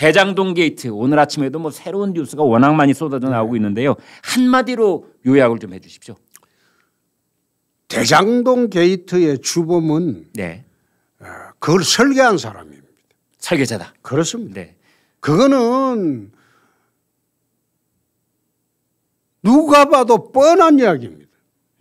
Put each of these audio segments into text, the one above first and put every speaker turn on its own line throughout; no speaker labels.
대장동 게이트 오늘 아침에도 뭐 새로운 뉴스가 워낙 많이 쏟아져 네. 나오고 있는데요. 한마디로 요약을 좀 해주십시오.
대장동 게이트의 주범은 네. 아, 그걸 설계한 사람입니다. 설계자다. 그렇습니다. 네. 그거는 누가 봐도 뻔한 이야기입니다.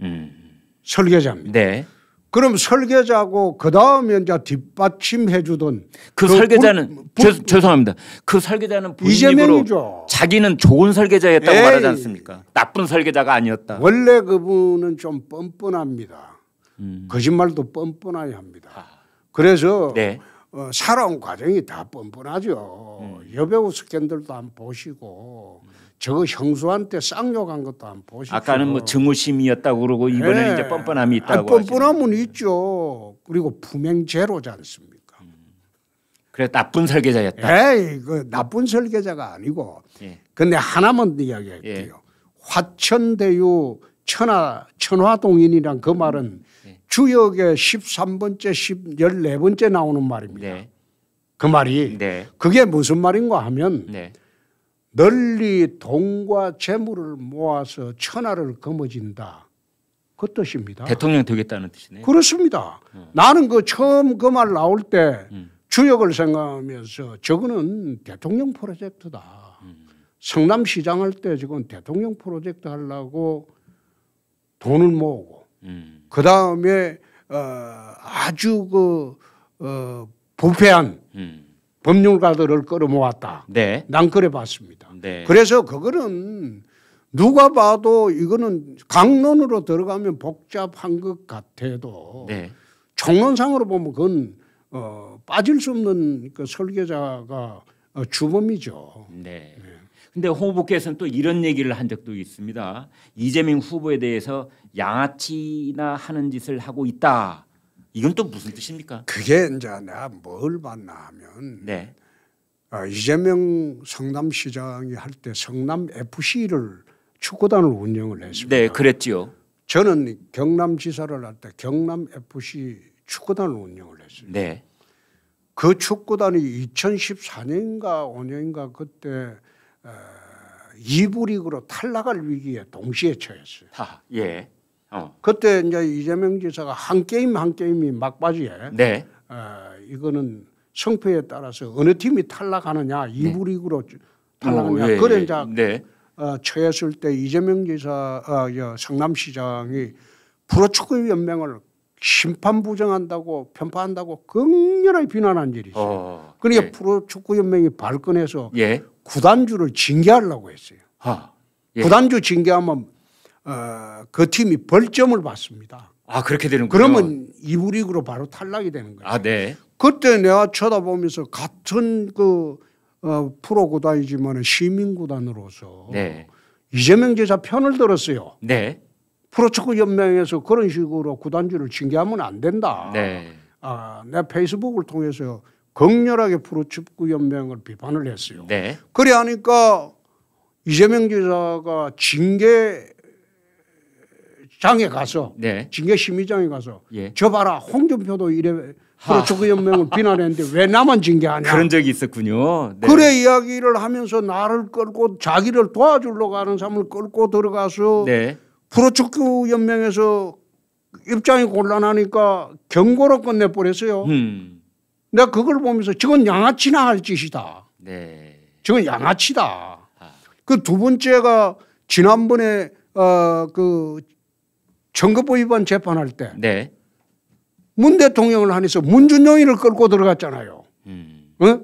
음. 설계자입니다. 네. 그럼 설계자고 그 다음에 이제 뒷받침해 주던 그, 그 설계자는 부, 부, 죄,
송합니다그 설계자는 본인으로 자기는 좋은 설계자였다고 에이, 말하지 않습니까? 나쁜 설계자가 아니었다.
원래 그분은 좀 뻔뻔합니다. 음. 거짓말도 뻔뻔하게 합니다. 아. 그래서 네. 어, 살아온 과정이 다 뻔뻔하죠. 음. 여배우 스캔들도 안 보시고 음. 저 형수한테 쌍욕한 것도 안보시고
아까는 뭐 증오심이었다고 그러고 이번에는 네. 이제 뻔뻔함이 있다고. 아니,
뻔뻔함은 있죠. 그리고 품행제로지 않습니까? 음. 그래
나쁜 설계자였다.
에이 예, 그 나쁜 설계자가 아니고. 예. 근데 하나만 이야기할게요. 예. 화천대유 천하 천화동인이란 그 말은 음. 예. 주역의 13번째 10, 14번째 나오는 말입니다. 네. 그 말이 네. 그게 무슨 말인가 하면 네. 널리 돈과 재물을 모아서 천하를 거머쥔다. 그 뜻입니다. 대통령
되겠다는 뜻이네요.
그렇습니다. 음. 나는 그 처음 그 말 나올 때 음. 주역을 생각하면서 저거는 대통령 프로젝트다. 음. 성남시장 할때 지금 대통령 프로젝트 하려고 돈을 모으고 음. 그 다음에 어 아주 그어 부패한 음. 법률가들을 끌어모았다. 네. 난 그래 봤습니다. 네. 그래서 그거는 누가 봐도 이거는 강론으로 들어가면 복잡한 것 같아도 네. 총론상으로 보면 그건 어, 빠질 수 없는 그 설계자가 어, 주범이죠.
네. 네. 근데 홍 후보께서는 또 이런 얘기를 한 적도 있습니다. 이재명 후보에 대해서
양아치나 하는 짓을 하고 있다. 이건 또 무슨 뜻입니까? 그게 이제 내가 뭘 봤나 하면 네. 어, 이재명 성남시장이 할 때 성남 FC를 축구단을 운영을
했습니다. 네, 그랬지요.
저는 경남지사를 할 때 경남 FC 축구단을 운영을 했어요. 네. 그 축구단이 2014년인가 5년인가 그때 어, 2부 리그로 탈락할 위기에 동시에 처했어요. 아, 예. 어. 그때 이제 이재명 지사가 한 게임 한 게임이 막바지에 네. 어, 이거는 성패에 따라서 어느 팀이 탈락하느냐 이부리그로 네. 탈락하느냐 오, 예, 그래 예. 이제 네. 어, 처했을 때 이재명 지사 어, 성남시장이 프로축구연맹을 심판 부정한다고 편파한다고 극렬하게 비난한 일이 죠어 그러니까 예. 프로축구연맹이 발끈해서 예. 구단주를 징계하려고 했어요. 하, 예. 구단주 징계하면 어, 그 팀이 벌점을 받습니다. 아 그렇게 되는군요. 그러면 이부리그로 바로 탈락이 되는 거예요. 아 네. 그때 내가 쳐다보면서 같은 그 어, 프로 구단이지만 시민 구단으로서 네. 이재명 지사 편을 들었어요. 네. 프로축구 연맹에서 그런 식으로 구단주를 징계하면 안 된다. 네. 아, 내 페이스북을 통해서 격렬하게 프로축구 연맹을 비판을 했어요. 네. 그래 하니까 이재명 지사가 징계 장에 가서 네. 징계 심의장에 가서 예. 저 봐라 홍준표도 이래 프로축구연맹을 비난했는데 왜 나만 징계하냐 그런
적이 있었군요. 네.
그래 이야기를 하면서 나를 끌고 자기를 도와주려고 하는 사람을 끌고 들어가서 네. 프로축구연맹에서 입장이 곤란하니까 경고로 끝내버렸어요. 음. 내가 그걸 보면서 저건 양아치나 할 짓이다. 네. 저건 양아치다. 아. 그두 번째가 지난번에 어, 그 선거법 위반 재판할 때. 네. 문 대통령을 한해서 문준용인을 끌고 들어갔잖아요. 음. 어?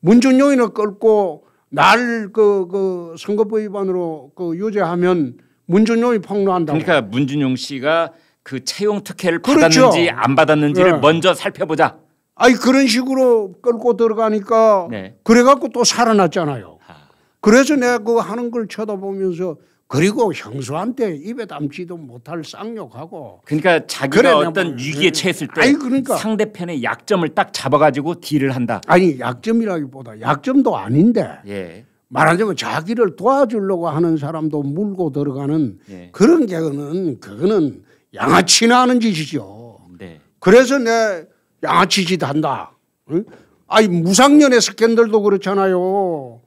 문준용인을 끌고 날그 그 선거법 위반으로 그 유죄하면 문준용이 폭로한다 그러니까
문준용 씨가 그 채용 특혜를 그렇죠. 받았는지 안 받았는지를 네. 먼저 살펴보자.
아니 그런 식으로 끌고 들어가니까 네. 그래갖고 또 살아났잖아요. 아. 그래서 내가 그 하는 걸 쳐다보면서 그리고 형수한테 입에 담지도 못할 쌍욕하고
그러니까 자기가 그래 어떤 뭐, 위기에 예. 처했을 때 아니, 그러니까.
상대편의 약점을 딱 잡아가지고 딜을 한다. 아니 약점이라기보다 약점도 아닌데 예. 말하자면 자기를 도와주려고 하는 사람도 물고 들어가는 예. 그런 개그는 그거는 양아치나 하는 짓이죠. 네. 그래서 내 양아치 짓 한다. 응? 아니 무상연애 스캔들도 그렇잖아요.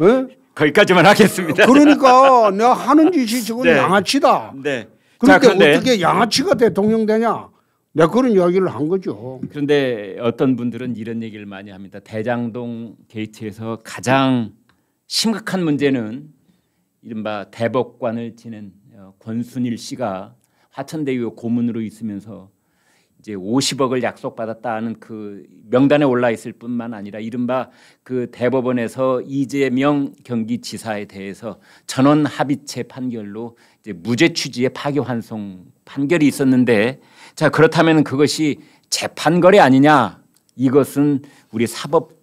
응?
거기까지만 하겠습니다.
그러니까 내가 하는 짓이 지금 네. 양아치다. 네. 그런데, 그러니까 자, 그런데 어떻게 양아치가 대통령 되냐? 내가 그런 이야기를 한 거죠.
그런데 어떤 분들은 이런 얘기를 많이 합니다. 대장동 게이트에서 가장 심각한 문제는 이른바 대법관을 지낸 어, 권순일 씨가 화천대유 고문으로 있으면서 이제 50억을 약속받았다는 그 명단에 올라 있을 뿐만 아니라 이른바 그 대법원에서 이재명 경기지사에 대해서 전원 합의체 판결로 이제 무죄 취지의 파기 환송 판결이 있었는데 자 그렇다면 그것이 재판거래 아니냐 이것은 우리 사법의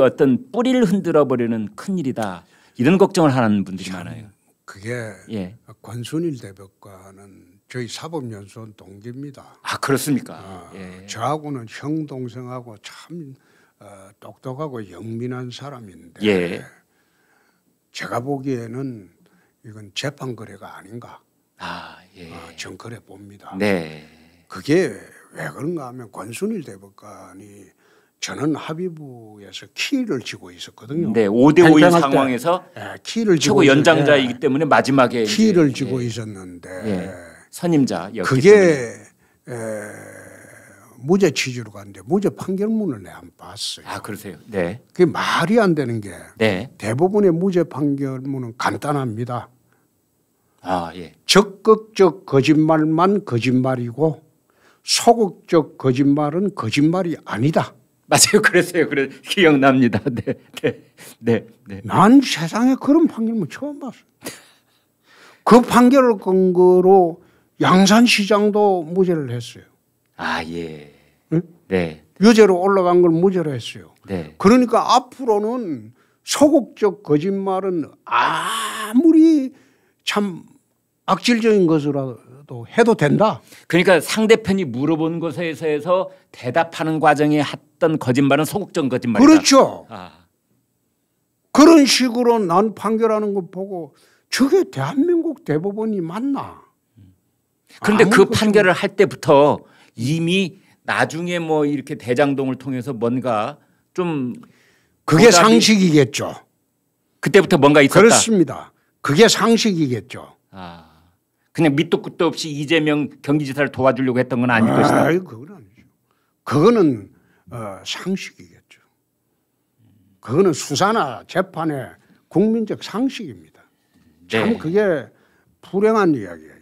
어떤 뿌리를 흔들어 버리는 큰 일이다 이런 걱정을 하는 분들이 많아요. 그게 예.
권순일 대법관은 저희 사법연수원 동기입니다. 아 그렇습니까? 어, 예. 저하고는 형 동생하고 참 어, 똑똑하고 영민한 사람인데 예. 제가 보기에는 이건 재판 거래가 아닌가. 아 예. 어, 정거래 봅니다. 네. 그게 왜 그런가 하면 권순일 대법관이 저는 합의부에서 키를 쥐고 있었거든요. 네, 5대 5 상황에서 네, 키를 최고 연장자이기 때문에 마지막에 키를 쥐고 예. 있었는데 예. 선임자였기 그게 때문에. 무죄 취지로 갔는데 무죄 판결문을 내 안 봤어요. 아 그러세요? 네. 그게 말이 안 되는 게 네. 대부분의 무죄 판결문은 간단합니다. 아 예. 적극적 거짓말만 거짓말이고 소극적 거짓말은 거짓말이 아니다. 맞아요. 그랬어요. 그래 기억납니다. 네. 네. 네. 네. 난 세상에 그런 판결문 처음 봤어요. 그 판결을 근거로 양산시장도 무죄를 했어요. 아 예. 응? 네. 유죄로 올라간 걸 무죄로 했어요. 네. 그러니까 앞으로는 소극적 거짓말은 아무리 참 악질적인 것으로도
해도 된다. 그러니까 상대편이 물어본 것에서 해서 대답하는 과정에 했던 거짓말은 소극적 거짓말이다. 그렇죠. 아.
그런 식으로 난 판결하는 거 보고 저게 대한민국 대법원이 맞나?
그런데 아, 그 판결을 할 때부터 이미 나중에 뭐 이렇게 대장동을 통해서 뭔가 좀
그게 상식이겠죠. 그때부터
뭔가 있었다. 그렇습니다. 그게 상식이겠죠. 아. 그냥 밑도 끝도 없이 이재명 경기지사를 도와주려고 했던 건 아닐 아, 것이다. 아 그건 아니죠. 그거는
어, 상식이겠죠. 그거는 수사나 재판의 국민적 상식입니다. 참 네. 그게 불행한 이야기예요.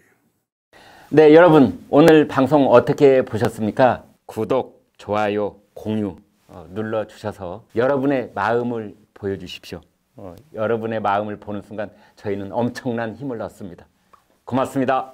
네, 여러분 오늘 방송 어떻게 보셨습니까? 구독, 좋아요, 공유 어, 눌러주셔서 여러분의 마음을 보여주십시오. 어, 여러분의 마음을 보는 순간 저희는 엄청난 힘을 얻습니다. 고맙습니다.